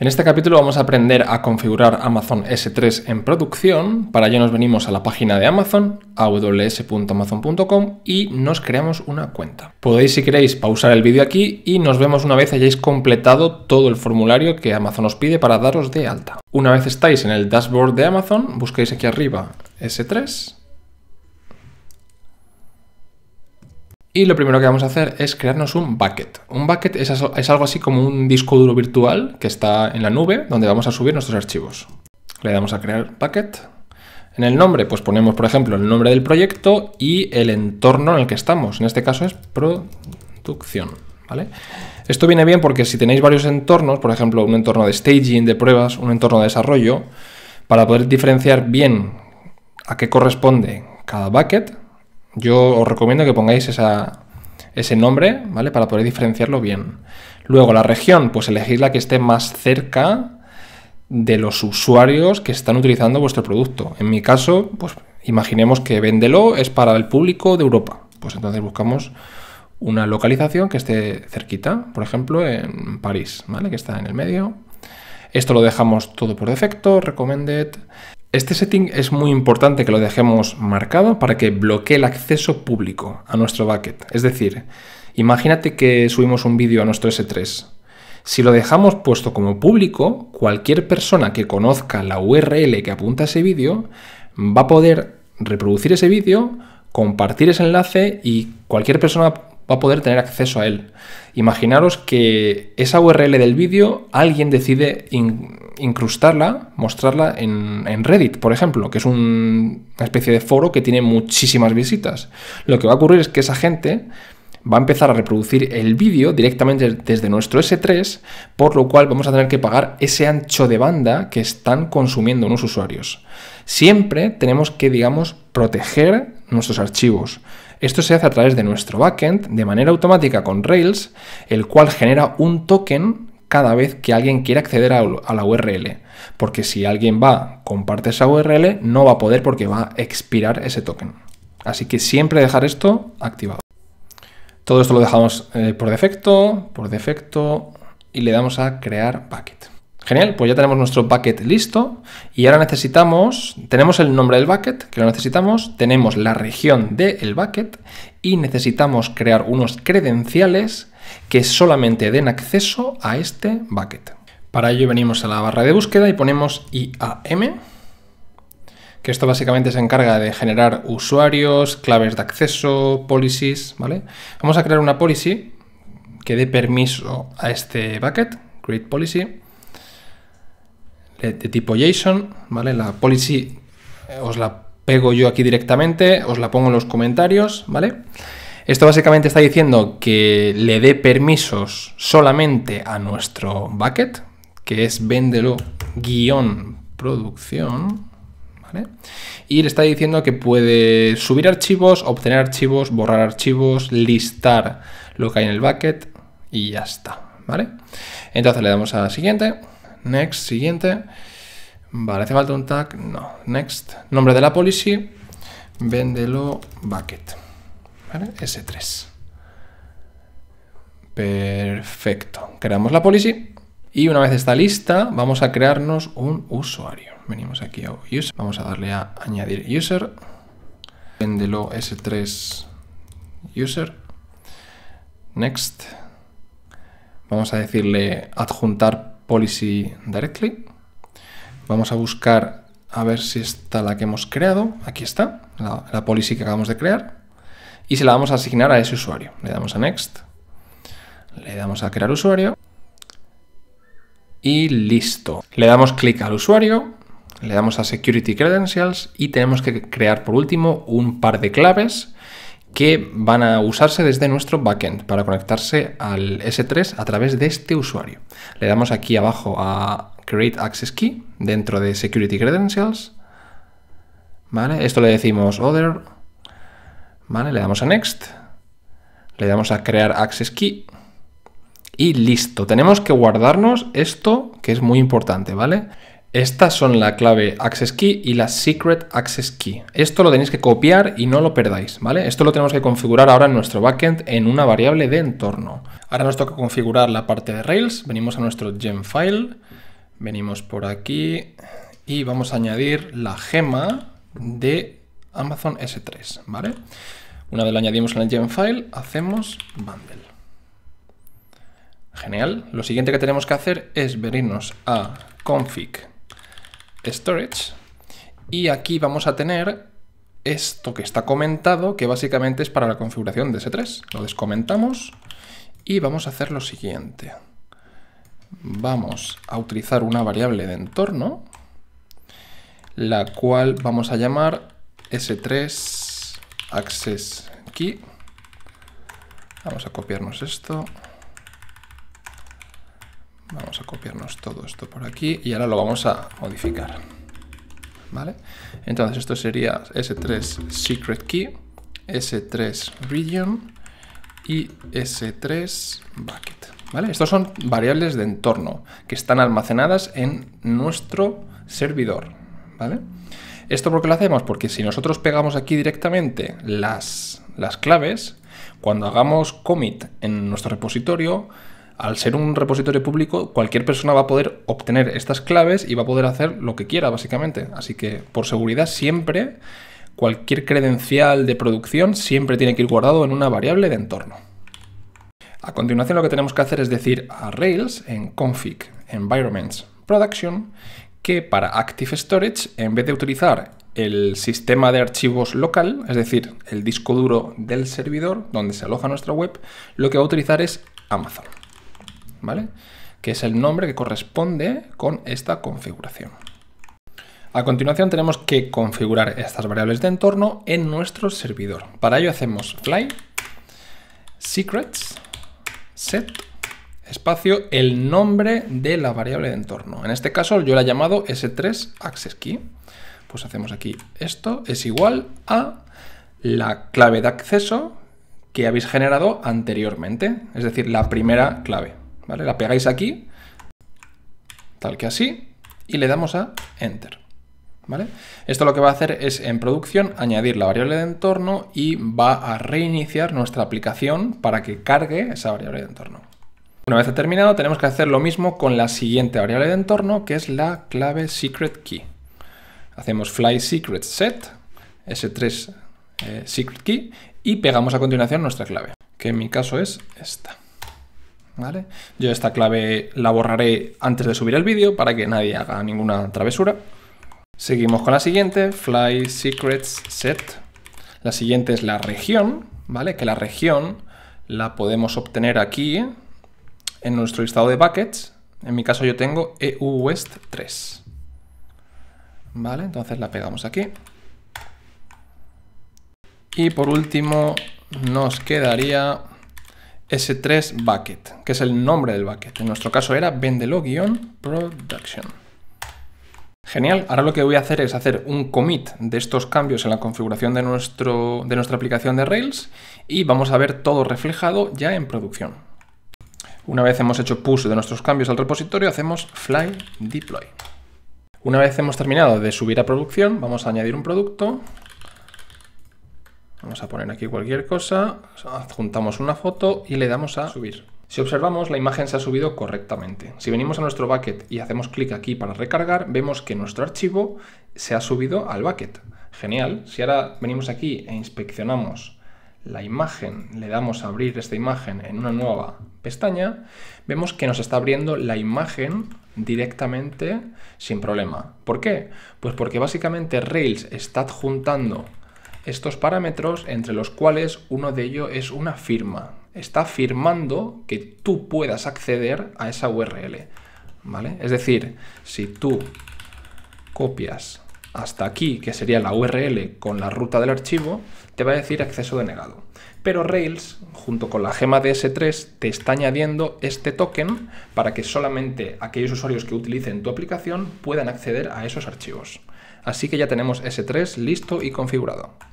En este capítulo vamos a aprender a configurar Amazon S3 en producción. Para ello nos venimos a la página de Amazon, aws.amazon.com y nos creamos una cuenta. Podéis, si queréis, pausar el vídeo aquí y nos vemos una vez hayáis completado todo el formulario que Amazon os pide para daros de alta. Una vez estáis en el dashboard de Amazon, busquéis aquí arriba S3 Y lo primero que vamos a hacer es crearnos un bucket. Un bucket es, algo así como un disco duro virtual que está en la nube donde vamos a subir nuestros archivos. Le damos a crear bucket. En el nombre, pues ponemos, por ejemplo, el nombre del proyecto y el entorno en el que estamos. En este caso es producción. ¿vale? Esto viene bien porque si tenéis varios entornos, por ejemplo, un entorno de staging, de pruebas, un entorno de desarrollo, para poder diferenciar bien a qué corresponde cada bucket, yo os recomiendo que pongáis ese nombre, ¿vale? Para poder diferenciarlo bien. Luego, la región, pues elegís la que esté más cerca de los usuarios que están utilizando vuestro producto. En mi caso, pues imaginemos que Vendelo es para el público de Europa. Pues entonces buscamos una localización que esté cerquita, por ejemplo, en París, ¿vale? Que está en el medio. Esto lo dejamos todo por defecto, recommended. Este setting es muy importante que lo dejemos marcado para que bloquee el acceso público a nuestro bucket. Es decir, imagínate que subimos un vídeo a nuestro S3. Si lo dejamos puesto como público, cualquier persona que conozca la URL que apunta a ese vídeo va a poder reproducir ese vídeo, compartir ese enlace y cualquier persona va a poder tener acceso a él. Imaginaros que esa URL del vídeo alguien decide incrustarla, mostrarla en, Reddit, por ejemplo, que es una especie de foro que tiene muchísimas visitas. Lo que va a ocurrir es que esa gente va a empezar a reproducir el vídeo directamente desde nuestro S3, por lo cual vamos a tener que pagar ese ancho de banda que están consumiendo unos usuarios. Siempre tenemos que, digamos, proteger nuestros archivos. Esto se hace a través de nuestro backend de manera automática con Rails, el cual genera un token cada vez que alguien quiera acceder a la URL. Porque si alguien va, comparte esa URL, no va a poder porque va a expirar ese token. Así que siempre dejar esto activado. Todo esto lo dejamos eh, por defecto, por defecto, y le damos a crear bucket. Genial, pues ya tenemos nuestro bucket listo y ahora necesitamos, tenemos el nombre del bucket, que lo necesitamos, tenemos la región del bucket y necesitamos crear unos credenciales que solamente den acceso a este bucket. Para ello venimos a la barra de búsqueda y ponemos IAM, que esto básicamente se encarga de generar usuarios, claves de acceso, policies, ¿vale? Vamos a crear una policy que dé permiso a este bucket, create policy, de tipo JSON, ¿vale? La policy eh, os la pego yo aquí directamente, os la pongo en los comentarios, ¿vale? Esto básicamente está diciendo que le dé permisos solamente a nuestro bucket, que es vendelo guión producción, ¿vale? Y le está diciendo que puede subir archivos, obtener archivos, borrar archivos, listar lo que hay en el bucket y ya está, ¿vale? Entonces le damos a la siguiente next, siguiente. Vale, ¿hace falta un tag? No, next. Nombre de la policy, vendelo bucket. ¿Vale? S3. Perfecto. Creamos la policy y una vez está lista, vamos a crearnos un usuario. Venimos aquí a user, vamos a darle a añadir user, vendelo S3 user, next. Vamos a decirle adjuntar policy directly. Vamos a buscar a ver si está la que hemos creado. Aquí está, la, policy que acabamos de crear. Y se la vamos a asignar a ese usuario. Le damos a next. Le damos a crear usuario. Y listo. Le damos clic al usuario. Le damos a Security Credentials y tenemos que crear por último un par de claves que van a usarse desde nuestro backend para conectarse al S3 a través de este usuario. Le damos aquí abajo a Create Access Key dentro de Security Credentials. ¿Vale? Esto le decimos Other. ¿Vale? Le damos a Next. Le damos a Crear Access Key. Y listo. Tenemos que guardarnos esto que es muy importante, ¿vale? Estas son la clave Access Key y la Secret Access Key. Esto lo tenéis que copiar y no lo perdáis, ¿vale? Esto lo tenemos que configurar ahora en nuestro backend en una variable de entorno. Ahora nos toca configurar la parte de Rails. Venimos a nuestro gem file, venimos por aquí y vamos a añadir la gema de Amazon S3, ¿vale? Una vez la añadimos en el gem file, hacemos bundle. Genial. Lo siguiente que tenemos que hacer es venirnos a config storage y aquí vamos a tener esto que está comentado, que básicamente es para la configuración de S3. Lo descomentamos y vamos a hacer lo siguiente. Vamos a utilizar una variable de entorno, la cual vamos a llamar S3 Access Key. Vamos a copiarnos esto. Vamos a copiarnos todo esto por aquí y ahora lo vamos a modificar. ¿Vale? Entonces esto sería S3 Secret Key, S3 Region y S3 Bucket. ¿Vale? Estos son variables de entorno que están almacenadas en nuestro servidor. ¿Vale? ¿Esto por qué lo hacemos? Porque si nosotros pegamos aquí directamente las, las claves, cuando hagamos commit en nuestro repositorio, al ser un repositorio público, cualquier persona va a poder obtener estas claves y va a poder hacer lo que quiera, básicamente. Así que, por seguridad, siempre cualquier credencial de producción siempre tiene que ir guardado en una variable de entorno. A continuación lo que tenemos que hacer es decir a Rails en config environments production que para Active Storage, en vez de utilizar el sistema de archivos local, es decir, el disco duro del servidor donde se aloja nuestra web, lo que va a utilizar es Amazon. ¿vale? Que es el nombre que corresponde con esta configuración. A continuación tenemos que configurar estas variables de entorno en nuestro servidor. Para ello hacemos fly secrets set espacio el nombre de la variable de entorno. En este caso yo la he llamado s3 access key. Pues hacemos aquí esto es igual a la clave de acceso que habéis generado anteriormente, es decir, la primera clave. La pegáis aquí, tal que así, y le damos a Enter. ¿Vale? Esto lo que va a hacer es en producción añadir la variable de entorno y va a reiniciar nuestra aplicación para que cargue esa variable de entorno. Una vez terminado tenemos que hacer lo mismo con la siguiente variable de entorno que es la clave secret key. Hacemos fly secret set s3 eh, secret key y pegamos a continuación nuestra clave, que en mi caso es esta. Yo esta clave la borraré antes de subir el vídeo para que nadie haga ninguna travesura. Seguimos con la siguiente, fly secrets set. La siguiente es la región, ¿vale? Que la región la podemos obtener aquí en nuestro listado de buckets. En mi caso yo tengo EU West 3. ¿Vale? Entonces la pegamos aquí. Y por último nos quedaría S3 Bucket, que es el nombre del bucket. En nuestro caso era vendelo-production. Genial, ahora lo que voy a hacer es hacer un commit de estos cambios en la configuración de, nuestro, de nuestra aplicación de Rails y vamos a ver todo reflejado ya en producción. Una vez hemos hecho push de nuestros cambios al repositorio, hacemos fly deploy. Una vez hemos terminado de subir a producción, vamos a añadir un producto Vamos a poner aquí cualquier cosa, adjuntamos una foto y le damos a subir. Si observamos, la imagen se ha subido correctamente. Si venimos a nuestro bucket y hacemos clic aquí para recargar, vemos que nuestro archivo se ha subido al bucket. Genial. Si ahora venimos aquí e inspeccionamos la imagen, le damos a abrir esta imagen en una nueva pestaña, vemos que nos está abriendo la imagen directamente sin problema. ¿Por qué? Pues porque básicamente Rails está adjuntando estos parámetros, entre los cuales uno de ellos es una firma. Está firmando que tú puedas acceder a esa URL. ¿vale? Es decir, si tú copias hasta aquí, que sería la URL con la ruta del archivo, te va a decir acceso denegado. Pero Rails, junto con la gema de s 3 te está añadiendo este token para que solamente aquellos usuarios que utilicen tu aplicación puedan acceder a esos archivos. Así que ya tenemos S3 listo y configurado.